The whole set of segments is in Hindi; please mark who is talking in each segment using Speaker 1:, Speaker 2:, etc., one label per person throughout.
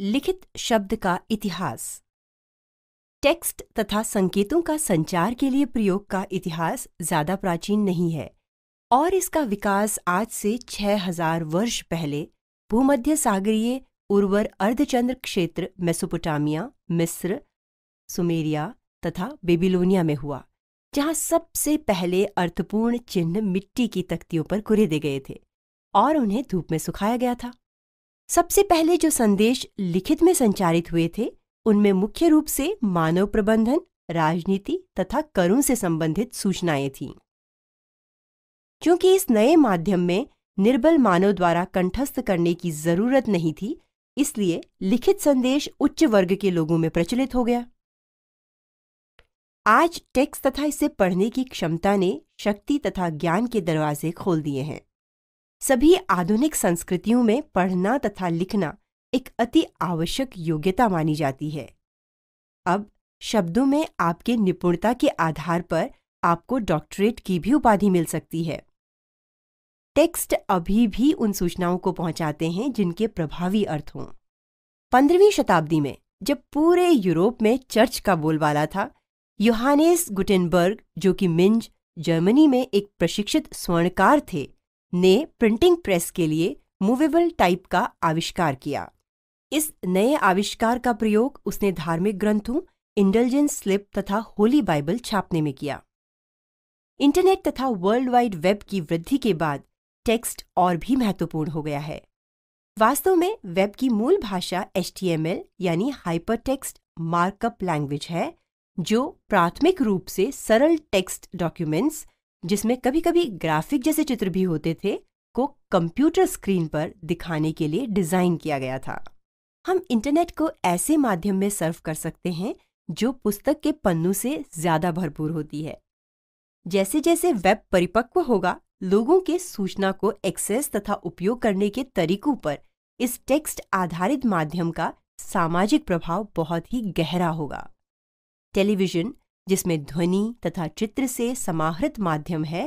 Speaker 1: लिखित शब्द का इतिहास टेक्स्ट तथा संकेतों का संचार के लिए प्रयोग का इतिहास ज्यादा प्राचीन नहीं है और इसका विकास आज से 6000 वर्ष पहले भूमध्य सागरीय उर्वर अर्धचंद्र क्षेत्र मेसोपोटामिया मिस्र सुमेरिया तथा बेबीलोनिया में हुआ जहाँ सबसे पहले अर्थपूर्ण चिन्ह मिट्टी की तख्तियों पर कुरे दे गए थे और उन्हें धूप में सुखाया गया था सबसे पहले जो संदेश लिखित में संचारित हुए थे उनमें मुख्य रूप से मानव प्रबंधन राजनीति तथा करुण से संबंधित सूचनाएं थीं क्योंकि इस नए माध्यम में निर्बल मानव द्वारा कंठस्थ करने की जरूरत नहीं थी इसलिए लिखित संदेश उच्च वर्ग के लोगों में प्रचलित हो गया आज टेक्स्ट तथा इसे पढ़ने की क्षमता ने शक्ति तथा ज्ञान के दरवाजे खोल दिए हैं सभी आधुनिक संस्कृतियों में पढ़ना तथा लिखना एक अति आवश्यक योग्यता मानी जाती है अब शब्दों में आपके निपुणता के आधार पर आपको डॉक्टरेट की भी उपाधि मिल सकती है टेक्स्ट अभी भी उन सूचनाओं को पहुंचाते हैं जिनके प्रभावी अर्थ हों पंद्रहवीं शताब्दी में जब पूरे यूरोप में चर्च का बोलबाला था योहानेस गुटेनबर्ग जो कि मिंज जर्मनी में एक प्रशिक्षित स्वर्णकार थे ने प्रिंटिंग प्रेस के लिए मूवेबल टाइप का आविष्कार किया इस नए आविष्कार का प्रयोग उसने धार्मिक ग्रंथों इंटेलिजेंस स्लिप तथा होली बाइबल छापने में किया इंटरनेट तथा वर्ल्ड वाइड वेब की वृद्धि के बाद टेक्स्ट और भी महत्वपूर्ण हो गया है वास्तव में वेब की मूल भाषा एच यानी हाइपर टेक्स्ट मार्कअप लैंग्वेज है जो प्राथमिक रूप से सरल टेक्स्ट डॉक्यूमेंट्स जिसमें कभी कभी ग्राफिक जैसे चित्र भी होते थे को कंप्यूटर स्क्रीन पर दिखाने के लिए डिज़ाइन किया गया था हम इंटरनेट को ऐसे माध्यम में सर्व कर सकते हैं जो पुस्तक के पन्नों से ज़्यादा भरपूर होती है जैसे जैसे वेब परिपक्व होगा लोगों के सूचना को एक्सेस तथा उपयोग करने के तरीकों पर इस टेक्स्ट आधारित माध्यम का सामाजिक प्रभाव बहुत ही गहरा होगा टेलीविजन जिसमें ध्वनि तथा चित्र से समाहृत माध्यम है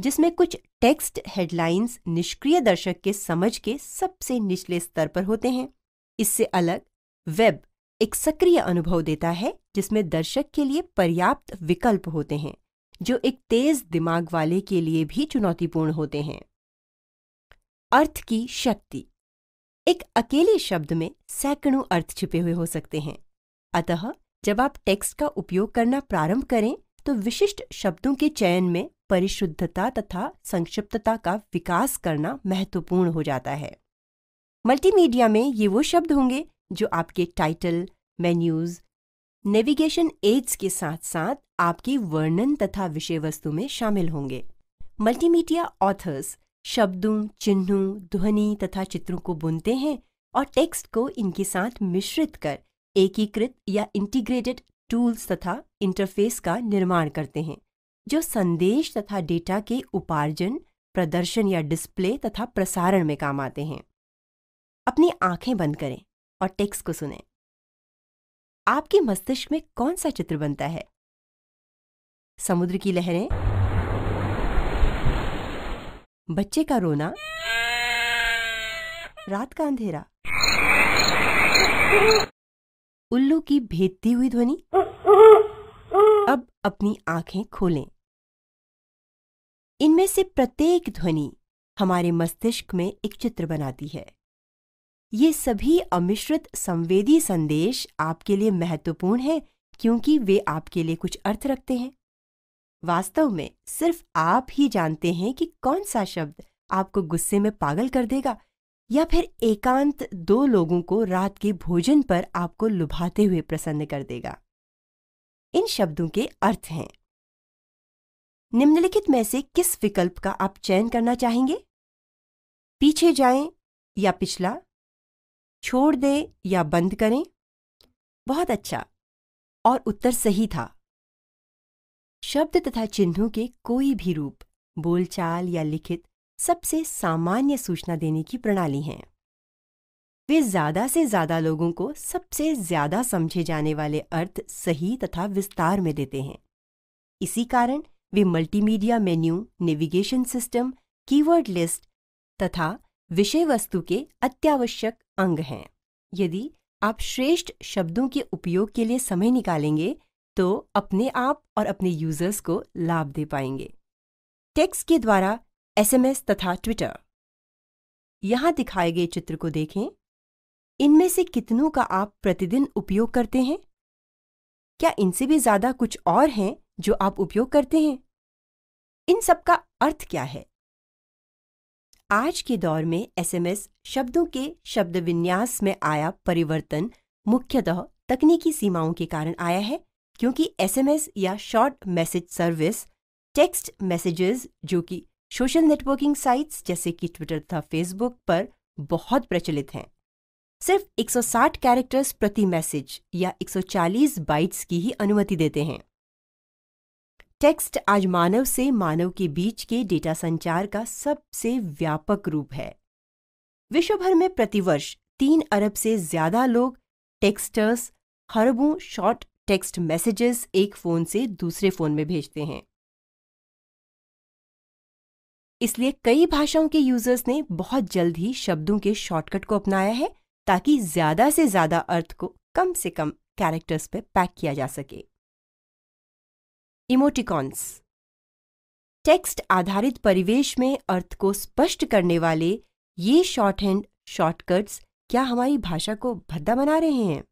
Speaker 1: जिसमें कुछ टेक्स्ट हेडलाइंस निष्क्रिय दर्शक के समझ के सबसे निचले स्तर पर होते हैं इससे अलग वेब एक सक्रिय अनुभव देता है जिसमें दर्शक के लिए पर्याप्त विकल्प होते हैं जो एक तेज दिमाग वाले के लिए भी चुनौतीपूर्ण होते हैं अर्थ की शक्ति एक अकेले शब्द में सैकड़ों अर्थ छिपे हुए हो सकते हैं अतः जब आप टेक्स्ट का उपयोग करना प्रारंभ करें तो विशिष्ट शब्दों के चयन में परिशुद्धता तथा संक्षिप्तता का विकास करना महत्वपूर्ण हो जाता है मल्टीमीडिया में ये वो शब्द होंगे जो आपके टाइटल मेन्यूज नेविगेशन एड्स के साथ साथ आपकी वर्णन तथा विषय वस्तु में शामिल होंगे मल्टीमीडिया ऑथर्स शब्दों चिन्हों ध्वनि तथा चित्रों को बुनते हैं और टेक्स्ट को इनके साथ मिश्रित कर एकीकृत या इंटीग्रेटेड टूल्स तथा इंटरफेस का निर्माण करते हैं जो संदेश तथा डेटा के उपार्जन प्रदर्शन या डिस्प्ले तथा प्रसारण में काम आते हैं अपनी आंखें बंद करें और टेक्स्ट को सुने आपके मस्तिष्क में कौन सा चित्र बनता है समुद्र की लहरें बच्चे का रोना रात का अंधेरा उल्लू की भेदती हुई ध्वनि अब अपनी आंखें खोलें इनमें से प्रत्येक ध्वनि हमारे मस्तिष्क में एक चित्र बनाती है ये सभी अमिश्रित संवेदी संदेश आपके लिए महत्वपूर्ण हैं क्योंकि वे आपके लिए कुछ अर्थ रखते हैं वास्तव में सिर्फ आप ही जानते हैं कि कौन सा शब्द आपको गुस्से में पागल कर देगा या फिर एकांत दो लोगों को रात के भोजन पर आपको लुभाते हुए प्रसन्न कर देगा इन शब्दों के अर्थ हैं निम्नलिखित में से किस विकल्प का आप चयन करना चाहेंगे पीछे जाएं या पिछला छोड़ दें या बंद करें बहुत अच्छा और उत्तर सही था शब्द तथा चिन्हों के कोई भी रूप बोलचाल या लिखित सबसे सामान्य सूचना देने की प्रणाली हैं वे ज्यादा से ज्यादा लोगों को सबसे ज्यादा समझे जाने वाले अर्थ सही तथा विस्तार में देते हैं इसी कारण वे multimedia menu navigation system keyword list तथा विषय वस्तु के अत्यावश्यक अंग हैं यदि आप श्रेष्ठ शब्दों के उपयोग के लिए समय निकालेंगे तो अपने आप और अपने यूजर्स को लाभ दे पाएंगे टेक्स्ट के द्वारा एसएमएस तथा ट्विटर यहां दिखाए गए चित्र को देखें इनमें से कितनों का आप प्रतिदिन उपयोग करते हैं क्या इनसे भी ज्यादा कुछ और हैं जो आप उपयोग करते हैं इन सब का अर्थ क्या है आज के दौर में एसएमएस शब्दों के शब्द विन्यास में आया परिवर्तन मुख्यतः तकनीकी सीमाओं के कारण आया है क्योंकि एसएमएस या short message service text messages जो कि सोशल नेटवर्किंग साइट्स जैसे कि ट्विटर तथा फेसबुक पर बहुत प्रचलित हैं सिर्फ 160 कैरेक्टर्स प्रति मैसेज या 140 बाइट्स की ही अनुमति देते हैं टेक्स्ट आज मानव से मानव के बीच के डेटा संचार का सबसे व्यापक रूप है विश्वभर में प्रतिवर्ष तीन अरब से ज्यादा लोग टेक्स्टर्स खरबों शॉर्ट टेक्स्ट मैसेजेस एक फोन से दूसरे फोन में भेजते हैं इसलिए कई भाषाओं के यूजर्स ने बहुत जल्द ही शब्दों के शॉर्टकट को अपनाया है ताकि ज्यादा से ज्यादा अर्थ को कम से कम कैरेक्टर्स पे पैक किया जा सके इमोटिकॉन्स टेक्स्ट आधारित परिवेश में अर्थ को स्पष्ट करने वाले ये शॉर्ट हैंड शॉर्टकट्स क्या हमारी भाषा को भद्दा बना रहे हैं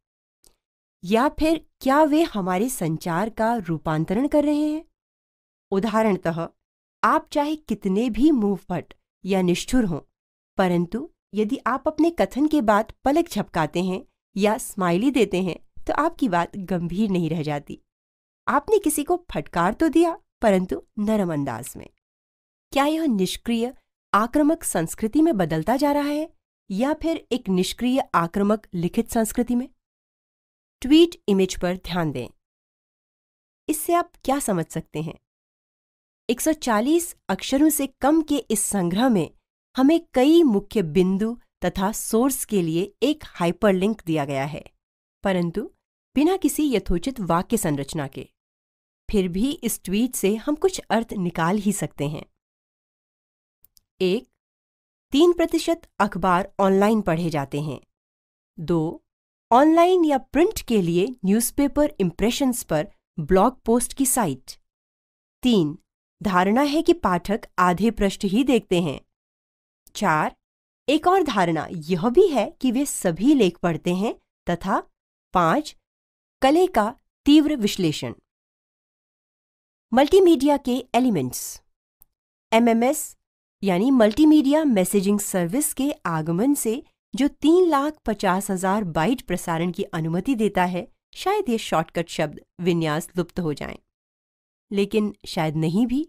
Speaker 1: या फिर क्या वे हमारे संचार का रूपांतरण कर रहे हैं उदाहरणतः आप चाहे कितने भी फट या निष्ठुर हों परंतु यदि आप अपने कथन के बाद पलक झपकाते हैं या स्माइली देते हैं तो आपकी बात गंभीर नहीं रह जाती आपने किसी को फटकार तो दिया परंतु नरम अंदाज में क्या यह निष्क्रिय आक्रमक संस्कृति में बदलता जा रहा है या फिर एक निष्क्रिय आक्रमक लिखित संस्कृति में ट्वीट इमेज पर ध्यान दें इससे आप क्या समझ सकते हैं 140 अक्षरों से कम के इस संग्रह में हमें कई मुख्य बिंदु तथा सोर्स के लिए एक हाइपरलिंक दिया गया है परंतु बिना किसी यथोचित वाक्य संरचना के फिर भी इस ट्वीट से हम कुछ अर्थ निकाल ही सकते हैं एक तीन प्रतिशत अखबार ऑनलाइन पढ़े जाते हैं दो ऑनलाइन या प्रिंट के लिए न्यूज़पेपर इम्प्रेशंस पर ब्लॉग पोस्ट की साइट तीन धारणा है कि पाठक आधे पृष्ठ ही देखते हैं चार एक और धारणा यह भी है कि वे सभी लेख पढ़ते हैं तथा पांच कले का तीव्र विश्लेषण मल्टीमीडिया के एलिमेंट्स एमएमएस यानी मल्टीमीडिया मैसेजिंग सर्विस के आगमन से जो तीन लाख पचास हजार बाइट प्रसारण की अनुमति देता है शायद ये शॉर्टकट शब्द विन्यास लुप्त हो जाएं। लेकिन शायद नहीं भी